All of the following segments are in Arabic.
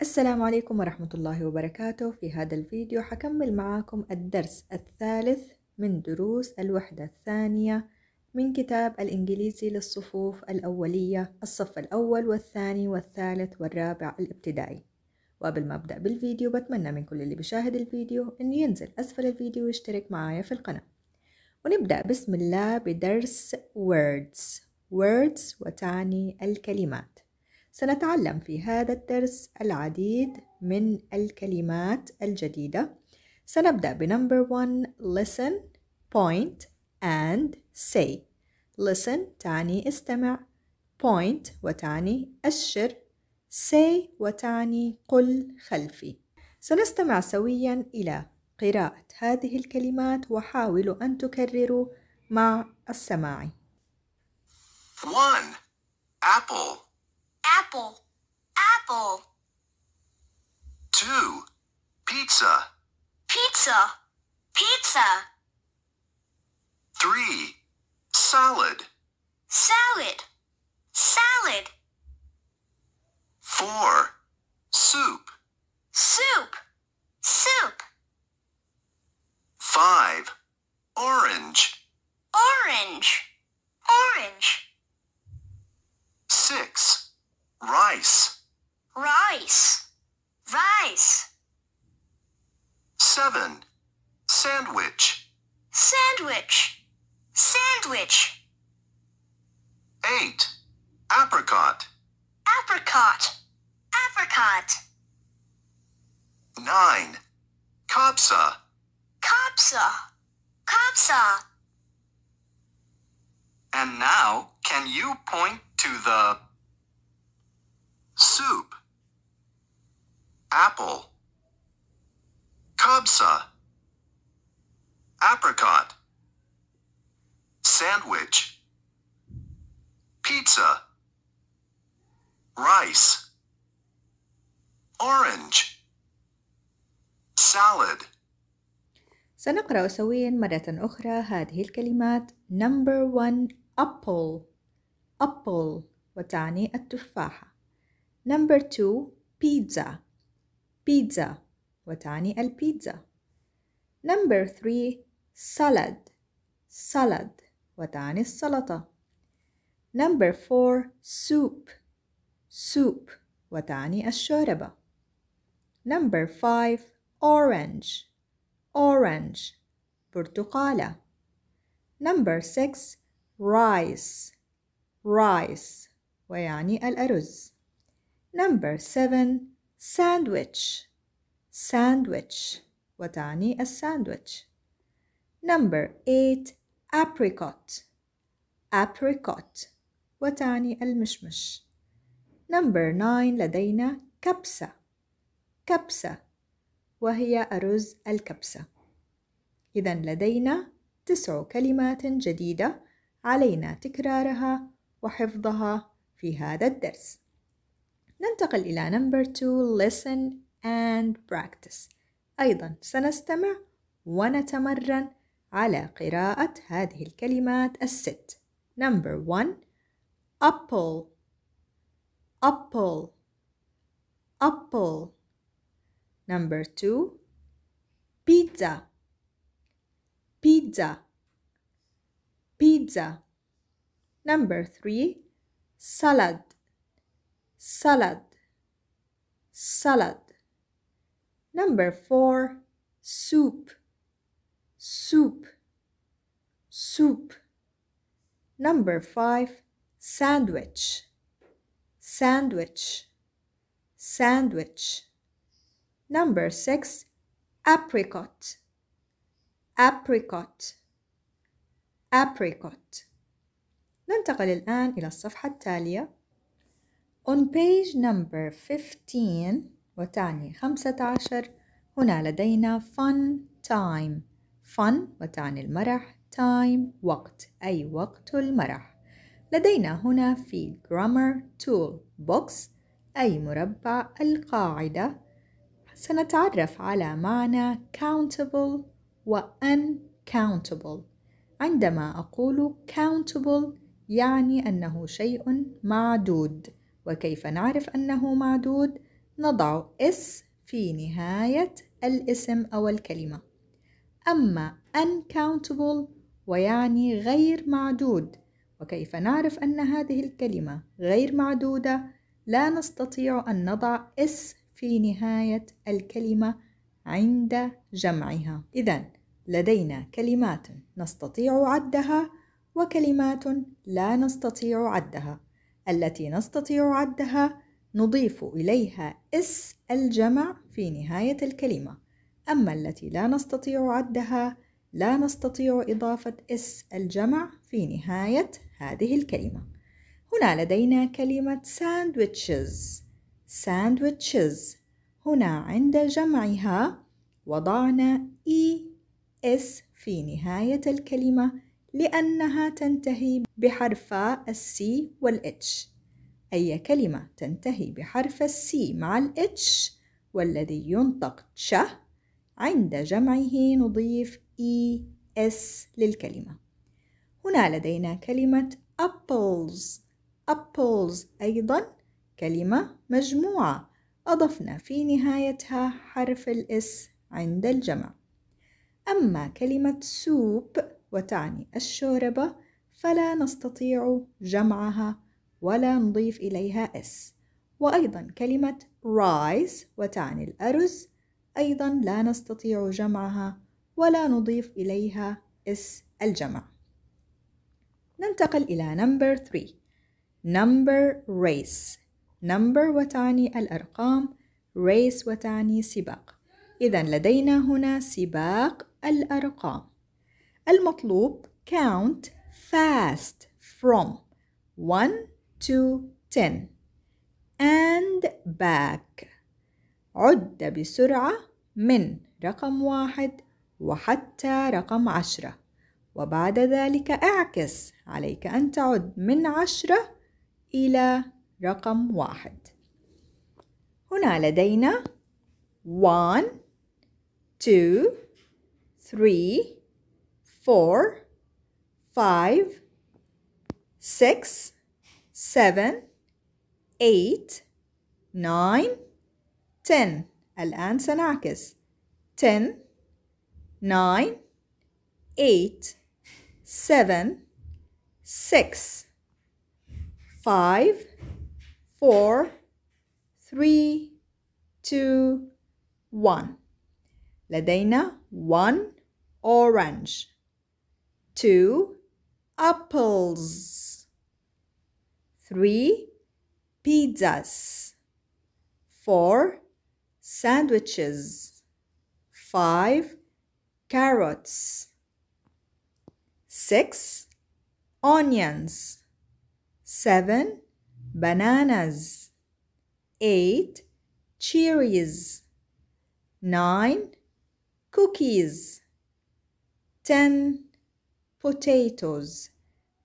السلام عليكم ورحمة الله وبركاته في هذا الفيديو حكمل معاكم الدرس الثالث من دروس الوحدة الثانية من كتاب الإنجليزي للصفوف الأولية الصف الأول والثاني والثالث والرابع الابتدائي وقبل ما أبدأ بالفيديو بتمنى من كل اللي بيشاهد الفيديو أن ينزل أسفل الفيديو ويشترك معايا في القناة ونبدأ بسم الله بدرس words words وتعني الكلمات سنتعلم في هذا الدرس العديد من الكلمات الجديدة سنبدأ بنمبر 1 listen, point and say listen تعني استمع point وتعني أشر say وتعني قل خلفي سنستمع سويا إلى قراءة هذه الكلمات وحاولوا أن تكرروا مع السماع 1. Apple Apple. Apple. Two. Pizza. Pizza. Pizza. Three. Salad. Salad. Salad. Four. Soup. Soup. Soup. Five. Kapsa. And now, can you point to the soup? Apple. Kabsa. Apricot. Sandwich. Pizza. Rice. Orange. سنقرأ سويا مرة أخرى هذه الكلمات number one apple apple وتعني التفاحة number two pizza pizza وتعني البيتزا number three salad salad وتعني السلطة number four soup soup وتعني الشوربة number five orange orange برتقالة number six rice rice ويعني الأرز number seven sandwich sandwich وتعني الساندويتش number eight apricot apricot وتعني المشمش number nine لدينا كبسة كبسة وهي أرز الكبسة إذا لدينا تسع كلمات جديدة علينا تكرارها وحفظها في هذا الدرس ننتقل إلى number two listen and practice أيضا سنستمع ونتمرن على قراءة هذه الكلمات الست number one apple apple apple Number two, pizza, pizza, pizza. Number three, salad, salad, salad. Number four, soup, soup, soup. Number five, sandwich, sandwich, sandwich. Number 6 apricot apricot apricot ننتقل الآن إلى الصفحة التالية On page number 15 وتعني 15 هنا لدينا fun time fun وتعني المرح time وقت أي وقت المرح لدينا هنا في grammar tool box أي مربع القاعدة سنتعرف على معنى countable و uncountable عندما أقول countable يعني أنه شيء معدود وكيف نعرف أنه معدود؟ نضع S في نهاية الاسم أو الكلمة أما uncountable ويعني غير معدود وكيف نعرف أن هذه الكلمة غير معدودة؟ لا نستطيع أن نضع S في نهاية الكلمة عند جمعها إذا لدينا كلمات نستطيع عدها وكلمات لا نستطيع عدها التي نستطيع عدها نضيف إليها اس الجمع في نهاية الكلمة أما التي لا نستطيع عدها لا نستطيع إضافة اس الجمع في نهاية هذه الكلمة هنا لدينا كلمة ساندويتشز sandwiches هنا عند جمعها وضعنا e s في نهاية الكلمة لأنها تنتهي بحرفا وال والإتش أي كلمة تنتهي بحرف c مع h والذي ينطق ش عند جمعه نضيف e s للكلمة هنا لدينا كلمة apples apples أيضا كلمة مجموعة أضفنا في نهايتها حرف الإس عند الجمع أما كلمة سوب وتعني الشوربة فلا نستطيع جمعها ولا نضيف إليها إس وأيضا كلمة رايز وتعني الأرز أيضا لا نستطيع جمعها ولا نضيف إليها إس الجمع ننتقل إلى number 3 number race number وتعني الأرقام race وتعني سباق إذا لدينا هنا سباق الأرقام المطلوب count fast from 1 to 10 and back عد بسرعة من رقم واحد وحتى رقم عشرة وبعد ذلك اعكس عليك أن تعد من عشرة إلى رقم واحد هنا لدينا 1 2 3 4 5 6 7 8 9 10 الآن سنعكس 10 9 8 7 6 5 four, three, two, one. لدينا one orange, two apples, three pizzas, four sandwiches, five carrots, six onions, seven bananas 8 cherries 9 cookies 10 potatoes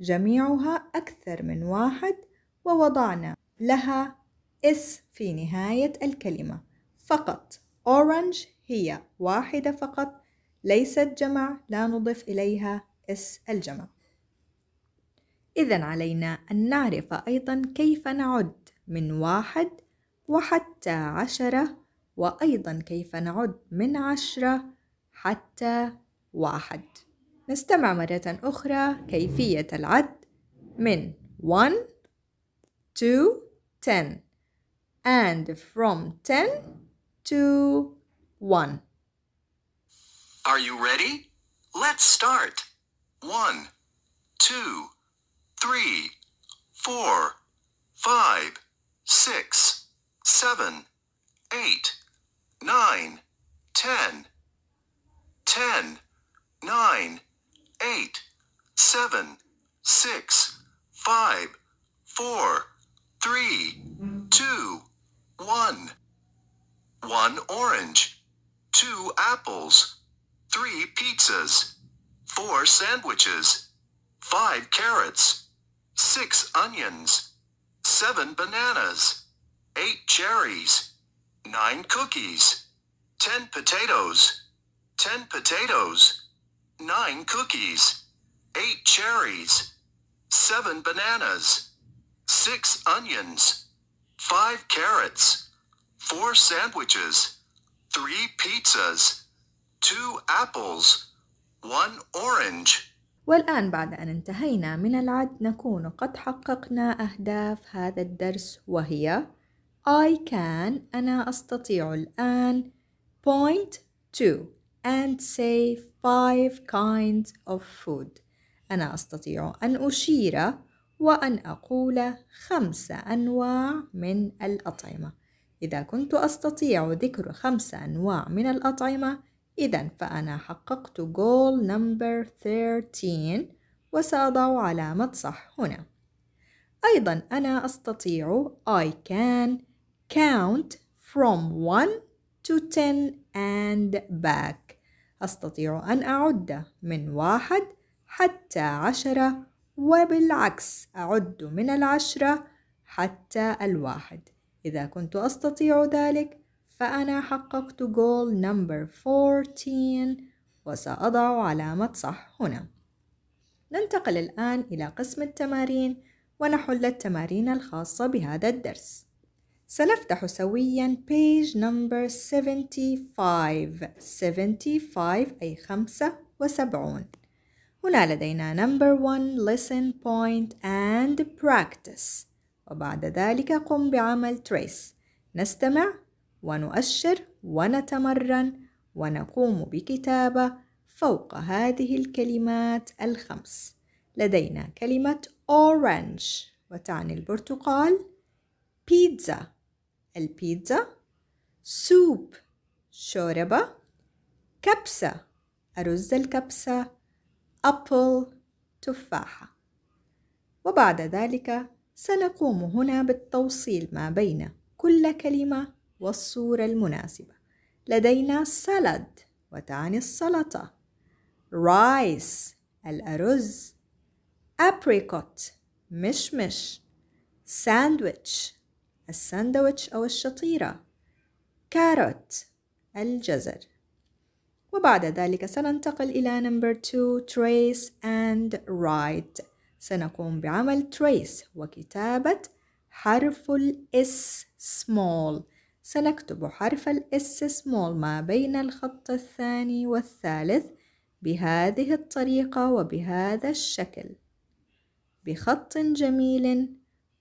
جميعها أكثر من واحد ووضعنا لها اس في نهاية الكلمة فقط orange هي واحدة فقط ليست جمع لا نضيف إليها اس الجمع إذا علينا أن نعرف أيضا كيف نعد من واحد وحتى عشرة وأيضا كيف نعد من عشرة حتى واحد نستمع مرة أخرى كيفية العد من 1 to 10 and from 10 to 1 Are you ready? Let's start. 1 2 three, four, five, six, seven, eight, nine, ten, ten, nine, eight, seven, six, five, four, three, two, one. One orange, two apples, three pizzas, four sandwiches, five carrots. 6 onions, 7 bananas, 8 cherries, 9 cookies, 10 potatoes, 10 potatoes, 9 cookies, 8 cherries, 7 bananas, 6 onions, 5 carrots, 4 sandwiches, 3 pizzas, 2 apples, 1 orange, والآن بعد أن انتهينا من العد نكون قد حققنا أهداف هذا الدرس وهي I can أنا أستطيع الآن point to and say five kinds of food أنا أستطيع أن أشير وأن أقول خمسة أنواع من الأطعمة إذا كنت أستطيع ذكر خمسة أنواع من الأطعمة إذا فأنا حققت goal number 13 وسأضع علامة صح هنا أيضا أنا أستطيع I can count from 1 to 10 and back أستطيع أن أعد من واحد حتى عشرة وبالعكس أعد من العشرة حتى الواحد إذا كنت أستطيع ذلك فأنا حققت goal number 14 وسأضع علامة صح هنا ننتقل الآن إلى قسم التمارين ونحل التمارين الخاصة بهذا الدرس سنفتح سويا page number 75 75 أي 75 هنا لدينا number 1 listen point and practice وبعد ذلك قم بعمل trace نستمع ونؤشر ونتمرن ونقوم بكتابة فوق هذه الكلمات الخمس لدينا كلمة orange وتعني البرتقال بيتزا البيتزا سوب شوربة كبسة أرز الكبسة أبل تفاحة وبعد ذلك سنقوم هنا بالتوصيل ما بين كل كلمة والصورة المناسبة لدينا سالاد وتعني السلطة رايس الأرز أبريكوت مشمش ساندويتش الساندويتش أو الشطيرة كاروت الجزر وبعد ذلك سننتقل إلى نمبر 2 trace and write سنقوم بعمل trace وكتابة حرف الاس small سنكتب حرف الإس سمول ما بين الخط الثاني والثالث بهذه الطريقة وبهذا الشكل بخط جميل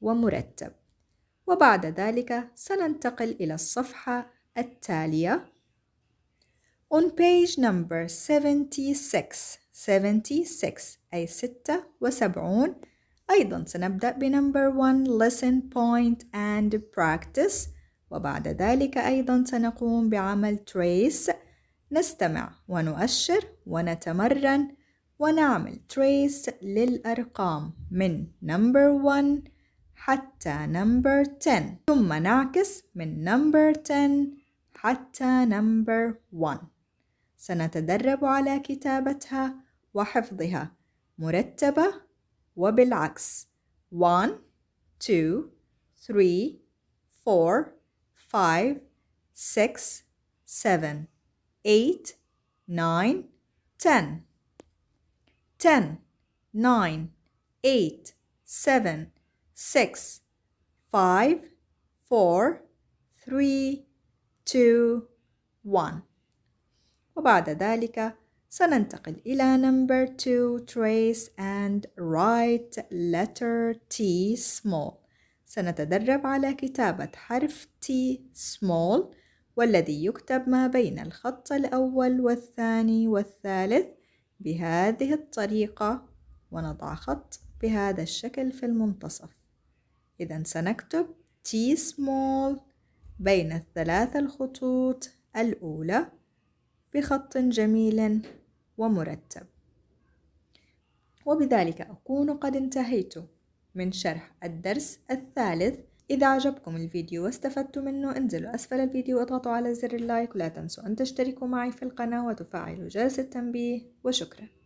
ومرتب وبعد ذلك سننتقل إلى الصفحة التالية On page number 76 76 أي 76 أيضا سنبدأ بنمبر 1 Lesson point and practice وبعد ذلك أيضا سنقوم بعمل تريس نستمع ونؤشر ونتمرن ونعمل تريس للأرقام من نمبر 1 حتى نمبر 10 ثم نعكس من نمبر 10 حتى نمبر 1 سنتدرب على كتابتها وحفظها مرتبة وبالعكس 1 2 3 4 five, six, seven, eight, nine, ten. Ten, nine, eight, seven, six, five, four, three, two, one. وبعد ذلك سننتقل إلى number 2 trace and write letter T small سنتدرب على كتابة حرف T small والذي يكتب ما بين الخط الأول والثاني والثالث بهذه الطريقة ونضع خط بهذا الشكل في المنتصف إذا سنكتب T small بين الثلاث الخطوط الأولى بخط جميل ومرتب وبذلك أكون قد انتهيت من شرح الدرس الثالث إذا عجبكم الفيديو واستفدتوا منه انزلوا أسفل الفيديو واضغطوا على زر اللايك ولا تنسوا أن تشتركوا معي في القناة وتفعلوا جرس التنبيه وشكراً